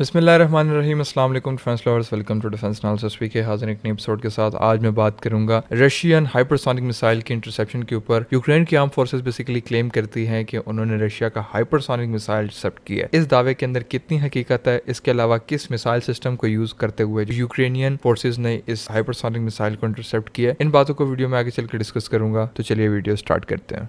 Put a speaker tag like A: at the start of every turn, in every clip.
A: अस्सलाम वालेकुम defence lovers welcome to defence नालसस वीक के हाजिर एक नए एपिसोड के साथ आज मैं बात करूंगा रशियन हाइपरसोनिक मिसाइल के इंटरसेप्शन के ऊपर यूक्रेन की आर्म फोर्सेस बेसिकली क्लेम करती हैं कि उन्होंने रशिया का हाइपरसोनिक मिसाइल इंटरसेप्ट किया इस दावे के अंदर कितनी हकीकत है इसके अलावा किस मिसाइल सिस्टम को यूज करते हुए यूक्रेनियन फोर्सेज ने इस हाइपरसोनिक मिसाइल को इंटरसेप्ट किया इन बातों को वीडियो में आगे चलकर डिस्कस करूंगा तो चलिए वीडियो स्टार्ट करते हैं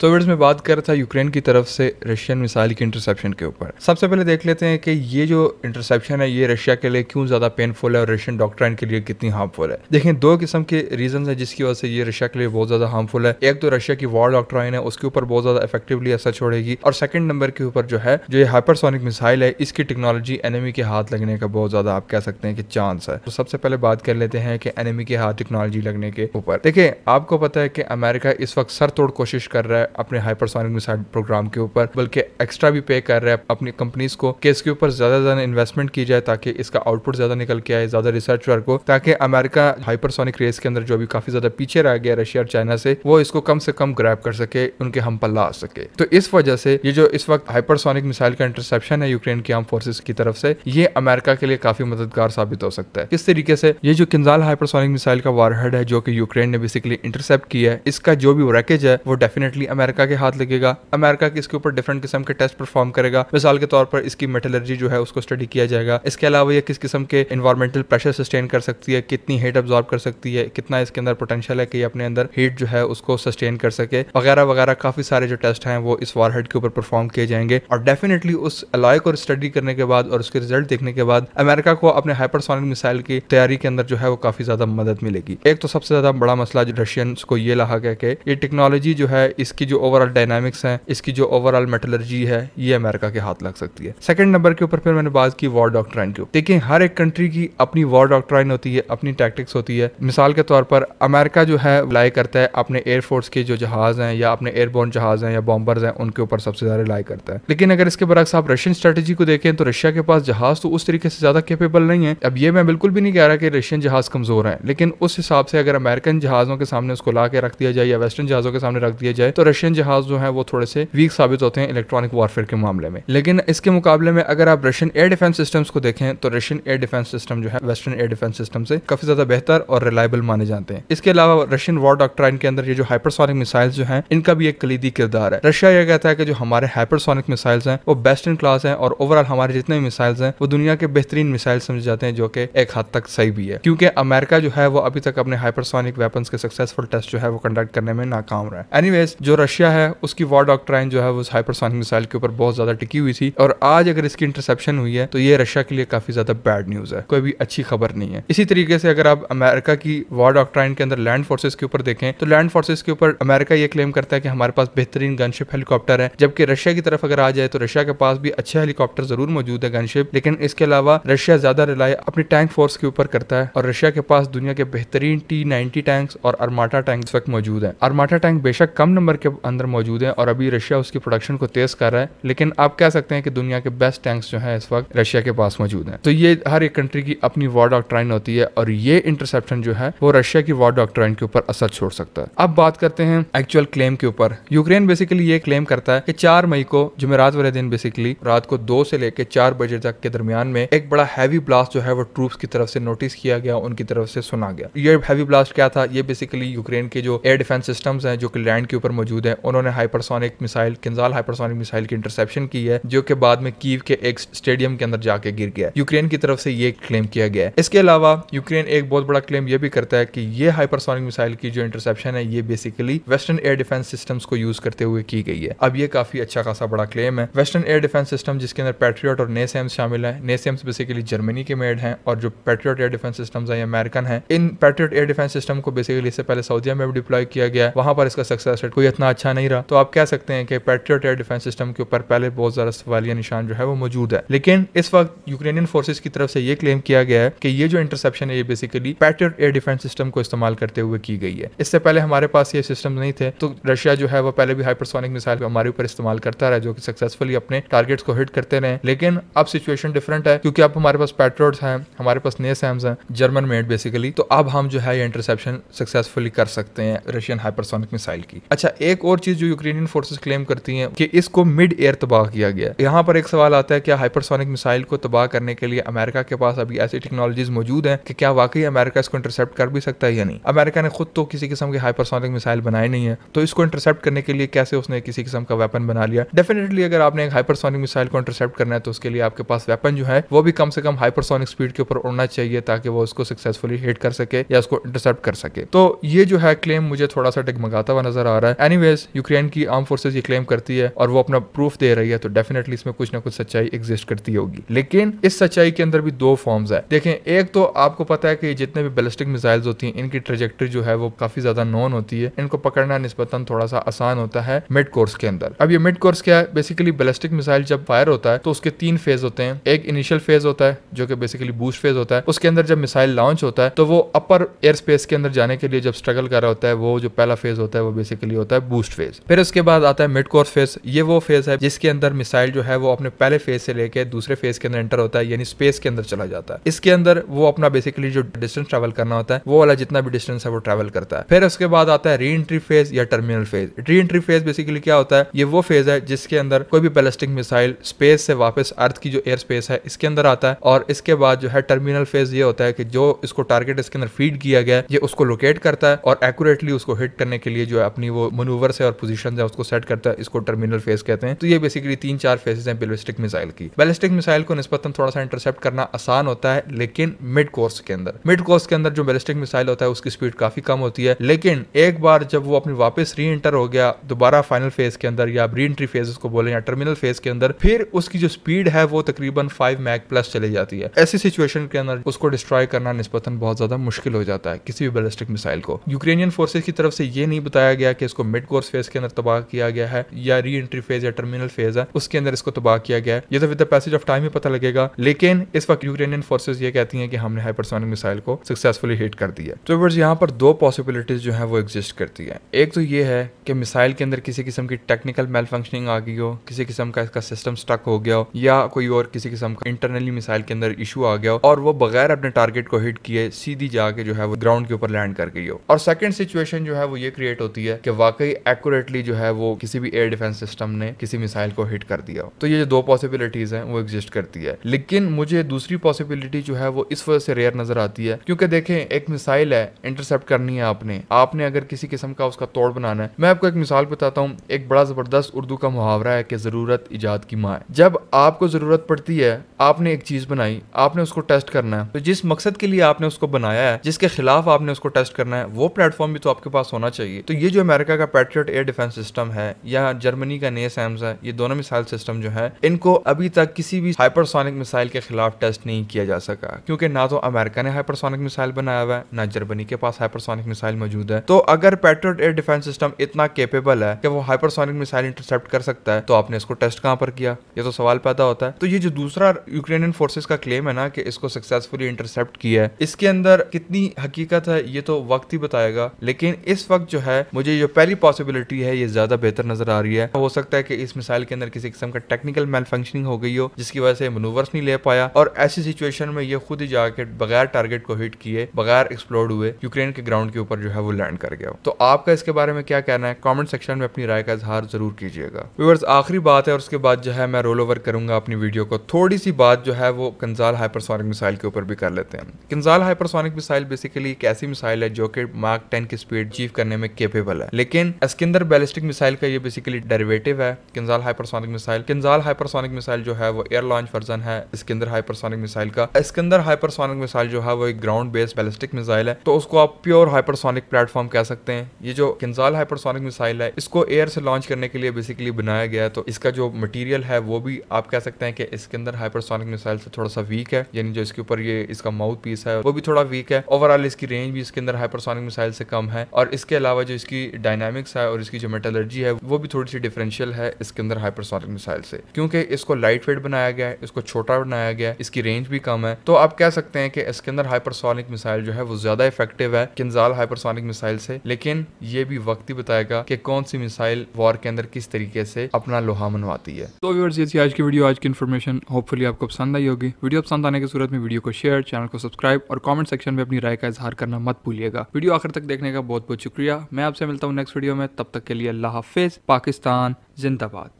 A: तो वर्ड्स में बात कर रहा था यूक्रेन की तरफ से रशियन मिसाइल की इंटरसेप्शन के ऊपर सबसे पहले देख लेते हैं कि ये जो इंटरसेप्शन है ये रशिया के लिए क्यों ज़्यादा पेनफुल है और रशियन डॉक्टर के लिए कितनी हार्मफुल है देखें दो किस्म के रीजन है जिसकी वजह से ये रशिया के लिए बहुत ज़्यादा हार्मफुल है एक तो रशिया की वॉर डॉक्टर है उसके ऊपर बहुत ज़्यादा इफेक्टिवली असर छोड़ेगी और सेकेंड नंबर के ऊपर जो है जो ये हाइपरसोनिक मिसाइल है इसकी टेक्नोलॉजी एनिमी के हाथ लगने का बहुत ज़्यादा आप कह सकते हैं कि चांस है तो सबसे पहले बात कर लेते हैं कि एनिमी के हाथ टेक्नोलॉजी लगने के ऊपर देखिये आपको पता है कि अमेरिका इस वक्त सर तोड़ कोशिश कर रहा है अपने हाइपरसोनिक मिसाइल प्रोग्राम के ऊपर बल्कि एक्स्ट्रा भी पे कर रहे हैं अपनी कंपनीज को कि इसके ऊपर ज़्यादा ज़्यादा इन्वेस्टमेंट की जाए ताकि इसका आउटपुट ज़्यादा निकल के आए ज़्यादा रिसर्च वर्क हो ताकि अमेरिका हाइपरसोनिक रेस के अंदर जो अभी काफ़ी ज़्यादा पीछे रह गया रशिया और चाइना से वो इसको कम से कम ग्रैप कर सके उनके हम पल्ला आ सके तो इस वजह से ये जो इस वक्त हाइपरसोनिक मिसाइल का इंटरसेप्शन है यूक्रेन की आर्म फोर्सेज की तरफ से ये अमेरिका के लिए काफ़ी मददगार साबित हो सकता है किस तरीके से ये जो किंजाल हाइपरसोनिक मिसाइल का वारहेड है जो कि यूक्रेन ने बेसिकली इंटरसेप्ट किया है इसका जो भी रैकेज है वो डेफिनेटली अमेरिका के हाथ लगेगा अमेरिका किसके इसके ऊपर डिफरेंट किस्म के टेस्ट परफॉर्म करेगा मिसाल के तौर पर इसकी मेटलर्जी जो है उसको स्टडी किया जाएगा इसके अलावा यह किस किस्म के इन्वायरमेंटल प्रेशर सस्टेन कर सकती है कितनी हीट अब्जॉर्ब कर सकती है कितना इसके अंदर पोटेंशियल है कि अपने अंदर हीट जो है उसको सस्टेन कर सके वगैरह वगैरह काफी सारे जो टेस्ट हैं वो इस वार हेड के ऊपर परफॉर्म किए जाएंगे और डेफिनेटली उस अलॉय को स्टडी करने के बाद और उसके रिजल्ट देखने के बाद अमेरिका को अपने हाइपरसोनिक मिसाइल की तैयारी के अंदर जो है वो काफी ज्यादा मदद मिलेगी एक तो सबसे ज्यादा बड़ा मसला रशियंस को ये लहा गया कि ये टेक्नोलॉजी जो है इसकी जो ओवरऑल डायनामिक्स हैं इसकी जो ओवरऑल मेटलर्जी है ये अमेरिका के हाथ लग सकती है सेकंड नंबर के ऊपर फिर मैंने बात की वॉर डॉक्ट्राइन की देखिए हर एक कंट्री की अपनी वॉर डॉक्ट्राइन होती है अपनी टैक्टिक्स होती है मिसाल के तौर पर अमेरिका जो है लाई करता है अपने एयरफोर्स के जो जहाज हैं या अपने एयरबोर्न जहाज हैं या बॉम्बर्स हैं उनके ऊपर सबसे ज्यादा लाई करता है लेकिन अगर इसके बरक्स आप रशियन स्ट्रेटेजी को देखें तो रशिया के पास जहाज तो उस तरीके से ज्यादा केपेबल नहीं है अब ये मैं बिल्कुल भी नहीं कह रहा कि रशियन जहाज कमजोर है लेकिन उस हिसाब से अगर अमेरिकन जहाजों के सामने उसको ला के रख दिया जाए या वेस्टर्न जहाजों के सामने रख दिया जाए तो रशियन जहाज जो है वो थोड़े से वीक साबित होते हैं इलेक्ट्रॉनिक वारफेयर के मामले में लेकिन इसके मुकाबले में अगर आप रशियन एयर डिफेंस सिस्टम को देखें तो रशियन एयर डिफेंस सिस्टम जो है वेस्टर्न एयर डिफेंस सिस्टम से काफी ज्यादा बेहतर और रिलायबल माने जाते हैं इसके अलावा रशियन वॉर डॉक्ट्राइन के अंदर ये जो हाइपरसोनिक मिसाइल जो है इनका भी एक कलीदी किरदार है रशिया यह कहता है कि जो हमारे हाइपरसोनिक मिसाइल्स हैं वो बेस्ट इन क्लास हैं और ओवरऑल हमारे जितने भी मिसाइल्स हैं वो दुनिया के बेहतरीन मिसाइल समझे जाते हैं जो कि एक हद तक सही भी है क्योंकि अमेरिका जो है वो अभी तक अपने हाइपरसोनिक वेपन के सक्सेसफुल टेस्ट जो है वो कंडक्ट करने में नाकाम रहा है एनीवेज जो रशिया है उसकी वॉर डॉक्ट्राइन जो है वो हाइपरसोनिक मिसाइल के ऊपर बहुत ज्यादा टिकी हुई थी और आज अगर इसकी इंटरसेप्शन हुई है तो ये रशिया के लिए काफी ज्यादा बैड न्यूज है कोई भी अच्छी खबर नहीं है इसी तरीके से अगर आप अमेरिका की वॉर डॉक्ट्राइन के अंदर लैंड फोर्सेज के ऊपर देखें तो लैंड फोर्सेज के ऊपर अमेरिका ये क्लेम करता है कि हमारे पास बेहतरीन गनशिप हेलीकॉप्टर है जबकि रशिया की तरफ अगर आ जाए तो रशिया के पास भी अच्छे हेलीकॉप्टर जरूर मौजूद है गनशिप लेकिन इसके अलावा रशिया ज्यादा रिलाय अपनी टैंक फोर्स के ऊपर करता है और रशिया के पास दुनिया के बेहतरीन टी नाइनटी टैंक और अरमाटा टैंक इस वक्त मौजूद है अरमाटा टैंक बेशक कम नंबर के अंदर मौजूद हैं और अभी रशिया उसकी प्रोडक्शन को तेज़ कर रहा है लेकिन आप कह सकते हैं कि दुनिया के बेस्ट टैंक्स जो है इस वक्त रशिया के पास मौजूद हैं तो ये हर एक कंट्री की अपनी वॉर डॉक्ट्राइन होती है और ये इंटरसेप्शन जो है वो रशिया की वॉर डॉक्ट्राइन के ऊपर असर छोड़ सकता है अब बात करते हैं एक्चुअल क्लेम के ऊपर यूक्रेन बेसिकली ये क्लेम करता है कि चार मई को जुमेरात वाले दिन बेसिकली रात को दो से लेकर चार बजे तक के दरमियान में एक बड़ा हैवी ब्लास्ट जो है वो ट्रूप की तरफ से नोटिस किया गया उनकी तरफ से सुना गया ये हैवी ब्लास्ट क्या था ये बेसिकली यूक्रेन के जो एयर डिफेंस सिस्टम है जो कि लैंड के ऊपर मौजूद मौजूद है उन्होंने hypersonic missile Kinzhal hypersonic missile की इंटरसेप्शन की है जो कि बाद में कीव के एक स्टेडियम के अंदर जाके गिर गया यूक्रेन की तरफ से ये क्लेम किया गया है इसके अलावा यूक्रेन एक बहुत बड़ा क्लेम यह भी करता है कि ये हाइपरसोनिक मिसाइल की जो इंटरसेप्शन है ये basically western air defence system को यूज करते हुए की गई है अब ये काफी अच्छा खासा बड़ा क्लेम है वेस्टर्न एयर डिफेंस सिस्टम जिसके अंदर पैट्रियट और नेसेम्स शामिल है नेसेम्स बेसिकली जर्मनी के मेड है और जो पैट्रियट एयर डिफेंस सिस्टम है अमेरिकन है इन पैट्रियट एयर डिफेंस सिस्टम को बेसिकली इससे पहले सऊदिया में भी डिप्लॉय किया गया वहां पर इसका सक्सेस रेट कोई इतना इतना अच्छा नहीं रहा तो आप कह सकते हैं कि पेट्रियट एयर डिफेंस सिस्टम के ऊपर पहले बहुत ज़्यादा सवालिया निशान जो है वो मौजूद है लेकिन इस वक्त यूक्रेनियन फोर्सेज की तरफ से ये क्लेम किया गया है कि ये जो इंटरसेप्शन है ये basically Patriot air defence system को इस्तेमाल करते हुए की गई है इससे पहले हमारे पास ये सिस्टम नहीं थे तो रशिया जो है वो पहले भी हाइपरसोनिक मिसाइल हमारे ऊपर इस्तेमाल करता रहा जो कि सक्सेसफुली अपने टारगेट्स को हिट करते रहे लेकिन अब सिचुएशन डिफरेंट है क्योंकि अब हमारे पास पेट्रोट्स है हमारे पास नए सैम्स हैं जर्मन मेड बेसिकली तो अब हम जो है ये इंटरसेप्शन सक्सेसफुली कर सकते हैं रशियन हाइपरसोनिक मिसाइल की अच्छा एक एक और चीज जो यूक्रेनियन फोर्सेस क्लेम करती हैं कि इसको मिड एयर तबाह किया गया यहाँ पर एक सवाल आता है क्या हाइपरसोनिक मिसाइल को तबाह करने के लिए अमेरिका के पास अभी ऐसी टेक्नोलॉजीज मौजूद है कि क्या वाकई अमेरिका इसको इंटरसेप्ट कर भी सकता है या नहीं अमेरिका ने खुद तो किसी किस्म के हाइपरसोनिक मिसाइल बनाए नहीं है तो इसको इंटरसेप्ट करने के लिए कैसे उसने किसी किस्म का वेपन बना लिया डेफिनेटली अगर आपने एक हाइपरसोनिक मिसाइल को इंटरसेप्ट करना है तो उसके लिए आपके पास वेपन जो है वो भी कम से कम हाइपरसोनिक स्पीड के ऊपर उड़ना चाहिए ताकि वो उसको सक्सेसफुली हिट कर सके या उसको इंटरसेप्ट कर सके तो ये जो है क्लेम मुझे थोड़ा सा टिकमगाता हुआ नजर आ रहा है एनी anyway, एज यूक्रेन की आर्म फोर्सेज ये क्लेम करती है और वो अपना प्रूफ दे रही है तो डेफिनेटली इसमें कुछ ना कुछ सच्चाई एग्जिस्ट करती होगी लेकिन इस सच्चाई के अंदर भी दो फॉर्म्स है देखें एक तो आपको पता है कि जितने भी बैलिस्टिक मिसाइल्स होती हैं इनकी ट्रेजेक्ट्री जो है वो काफी ज्यादा नॉन होती है इनको पकड़ना निस्बतन थोड़ा सा आसान होता है मिड कोर्स के अंदर अब ये मिड कोर्स क्या है बेसिकली बैलिस्टिक मिसाइल जब फायर होता है तो उसके तीन फेज होते हैं एक इनिशियल फेज होता है जो कि बेसिकली बूस्ट फेज होता है उसके अंदर जब मिसाइल लॉन्च होता है तो वो अपर एयर स्पेस के अंदर जाने के लिए जब स्ट्रगल कर रहा होता है वो जो पहला फेज होता है वो बेसिकली होता है बूस्ट फेज फिर उसके बाद आता है मिड कोर्स फेज ये वो फेज है जिसके अंदर मिसाइल जो है वो अपने पहले फेज से लेके दूसरे फेज के अंदर एंटर होता है यानी स्पेस के अंदर चला जाता है इसके अंदर वो अपना बेसिकली जो डिस्टेंस ट्रेवल करना होता है वो वाला जितना भी डिस्टेंस है वो ट्रेवल करता है फिर उसके बाद आता है री एंट्री फेज या terminal phase re entry phase basically क्या होता है ये वो फेज है जिसके अंदर कोई भी बैलिस्टिक मिसाइल स्पेस से वापस अर्थ की जो एयर स्पेस है इसके अंदर आता है और इसके बाद जो है टर्मिनल फेज ये होता है कि जो इसको टारगेट इसके अंदर फीड किया गया ये उसको लोकेट करता है और एक्यूरेटली उसको हिट करने के लिए जो है अपनी वो मनूवर नंबर है और पोजिशन है उसको सेट करता है इसको टर्मिनल फेज कहते हैं तो ये बेसिकली तीन चार फेसेस हैं बेलिस्टिक मिसाइल की बेलिस्टिक मिसाइल को निस्बतन थोड़ा सा इंटरसेप्ट करना आसान होता है लेकिन मिड कोर्स के अंदर मिड कोर्स के अंदर जो बेलिस्टिक मिसाइल होता है उसकी स्पीड काफी कम होती है लेकिन एक बार जब वो अपनी वापस री एंटर हो गया दोबारा फाइनल फेज के अंदर या री एंट्री फेज को बोले या टर्मिनल फेज के अंदर फिर उसकी जो स्पीड है वो तकरीबन फाइव मैक प्लस चली जाती है ऐसी सिचुएशन के अंदर उसको डिस्ट्रॉय करना निस्बतन बहुत ज्यादा मुश्किल हो जाता है किसी भी बेलिस्टिक मिसाइल को यूक्रेनियन फोर्सेज की तरफ से ये नहीं बताया गया कि इसको मिड कोर्स फेज के अंदर तबाह किया गया है या री एंट्री फेज या टर्मिनल फेज है उसके अंदर इसको तबाह किया गया है ये तो विद पैसेज ऑफ टाइम ही पता लगेगा लेकिन इस वक्त यूक्रेनियन फोर्सेज ये कहती हैं कि हमने हाइपरसोनिक मिसाइल को सक्सेसफुली हिट कर दिया तो वर्ड्स यहाँ पर दो पॉसिबिलिटीज जो है वो एग्जिस्ट करती है एक तो ये है कि मिसाइल के अंदर किसी किस्म की टेक्निकल मेल फंक्शनिंग आ गई हो किसी किस्म का इसका सिस्टम स्टक हो गया हो या कोई और किसी किस्म का इंटरनली मिसाइल के अंदर इशू आ गया हो और वो बगैर अपने टारगेट को हिट किए सीधी जाके जो है वो ग्राउंड के ऊपर लैंड कर गई हो और सेकंड सिचुएशन जो है वो ये क्रिएट होती है कि वाकई एक्यूरेटली जो है वो किसी भी एयर डिफेंस सिस्टम ने किसी मिसाइल को हिट कर दिया तो ये जो दो पॉसिबिलिटीज हैं वो एग्जिस्ट करती है लेकिन मुझे दूसरी पॉसिबिलिटी जो है वो इस वजह से रेयर नजर आती है क्योंकि देखें एक मिसाइल है इंटरसेप्ट करनी है आपने आपने अगर किसी किस्म का उसका तोड़ बनाना है मैं आपको एक मिसाल बताता हूँ एक बड़ा जबरदस्त उर्दू का मुहावरा है कि जरूरत इजाद की माँ है जब आपको जरूरत पड़ती है आपने एक चीज बनाई आपने उसको टेस्ट करना है तो जिस मकसद के लिए आपने उसको बनाया है जिसके खिलाफ आपने उसको टेस्ट करना है वो प्लेटफॉर्म भी तो आपके पास होना चाहिए तो ये जो अमेरिका का पैट्रियट एयर डिफेंस सिस्टम है या जर्मनी का ने है ये दोनों मिसाइल सिस्टम जो है इनको अभी तक किसी भी हाइपरसोनिक मिसाइल के खिलाफ टेस्ट नहीं किया जा सका क्योंकि ना तो अमेरिका ने हाइपरसोनिक मिसाइल बनाया हुआ है ना जर्मनी के पास हाइपरसोनिक मिसाइल मौजूद है तो अगर पैट्रियट एयर डिफेंस सिस्टम इतना केपेबल है कि वो हाइपरसोनिक मिसाइल इंटरसेप्ट कर सकता है तो आपने इसको टेस्ट कहाँ पर किया ये तो सवाल पैदा होता है तो ये जो दूसरा यूक्रेनियन फोर्सेज का क्लेम है ना कि इसको सक्सेसफुली इंटरसेप्ट किया है इसके अंदर कितनी हकीकत है ये तो वक्त ही बताएगा लेकिन इस वक्त जो है मुझे जो पहली पॉसिबिलिटी पॉसिबिलिटी है ये ज़्यादा बेहतर नजर आ रही है हो सकता है कि इस मिसाइल के अंदर किसी किस्म का टेक्निकल मेल फंक्शनिंग हो गई हो जिसकी वजह से मनूवर्स नहीं ले पाया और ऐसी सिचुएशन में ये खुद ही जाके बगैर टारगेट को हिट किए बगैर एक्सप्लोड हुए यूक्रेन के ग्राउंड के ऊपर जो है वो लैंड कर गया तो आपका इसके बारे में क्या कहना है कॉमेंट सेक्शन में अपनी राय का इजहार जरूर कीजिएगा व्यूवर्स आखिरी बात है और उसके बाद जो है मैं रोल ओवर करूंगा अपनी वीडियो को थोड़ी सी बात जो है वो कंजाल हाइपरसोनिक मिसाइल के ऊपर भी कर लेते हैं कंजाल हाइपरसोनिक मिसाइल बेसिकली एक ऐसी मिसाइल है जो कि मार्क टेन की स्पीड अचीव करने में केपेबल है लेकिन अस्किंदर बैलिस्टिक मिसाइल का ये बेसिकली डेरिवेटिव है Kinzhal hypersonic missile Kinzhal hypersonic missile जो है वो एयर लॉन्च वर्जन है इसकिंदर हाइपरसोनिक मिसाइल का इसकिंदर हाइपरसोनिक मिसाइल जो है वो एक ग्राउंड बेस्ड बैलिस्टिक मिसाइल है तो उसको आप प्योर हाइपरसोनिक प्लेटफॉर्म कह सकते हैं ये जो किंजाल हाइपरसोनिक मिसाइल है इसको एयर से लॉन्च करने के लिए बेसिकली बनाया गया है तो इसका जो मटीरियल है वो भी आप कह सकते हैं कि इसके हाइपरसोनिक मिसाइल से थोड़ा सा वीक है यानी जो इसके ऊपर ये इसका माउथ पीस है वो भी थोड़ा वीक है ओवरऑल इसकी रेंज भी इसके अंदर हाइपरसोनिक मिसाइल से कम है और इसके अलावा जो इसकी डायनामिक्स है है और इसकी जो मेटलर्जी है वो भी थोड़ी सी डिफरेंशियल है इसके अंदर हाइपरसोनिक मिसाइल से क्योंकि इसको लाइट वेट बनाया गया है इसको छोटा बनाया गया है इसकी रेंज भी कम है तो आप कह सकते हैं कि इसके अंदर हाइपरसोनिक मिसाइल जो है वो ज्यादा इफेक्टिव है किन्जाल हाइपरसोनिक मिसाइल से लेकिन ये भी वक्त ही बताएगा कि कौन सी मिसाइल वॉर के अंदर किस तरीके से अपना लोहा मनवाती है तो व्यवर्स ये आज की वीडियो आज की इन्फॉर्मेशन होपफुली आपको पसंद आई होगी वीडियो पसंद आने की सूरत में वीडियो को शेयर चैनल को सब्सक्राइब और कॉमेंट सेक्शन में अपनी राय का इजहार करना मत भूलिएगा वीडियो आखिर तक देखने का बहुत बहुत शुक्रिया मैं आपसे मिलता हूँ नेक्स्ट वीडियो में तक तब तक के लिए अल्लाह हाफिज़ पाकिस्तान जिंदाबाद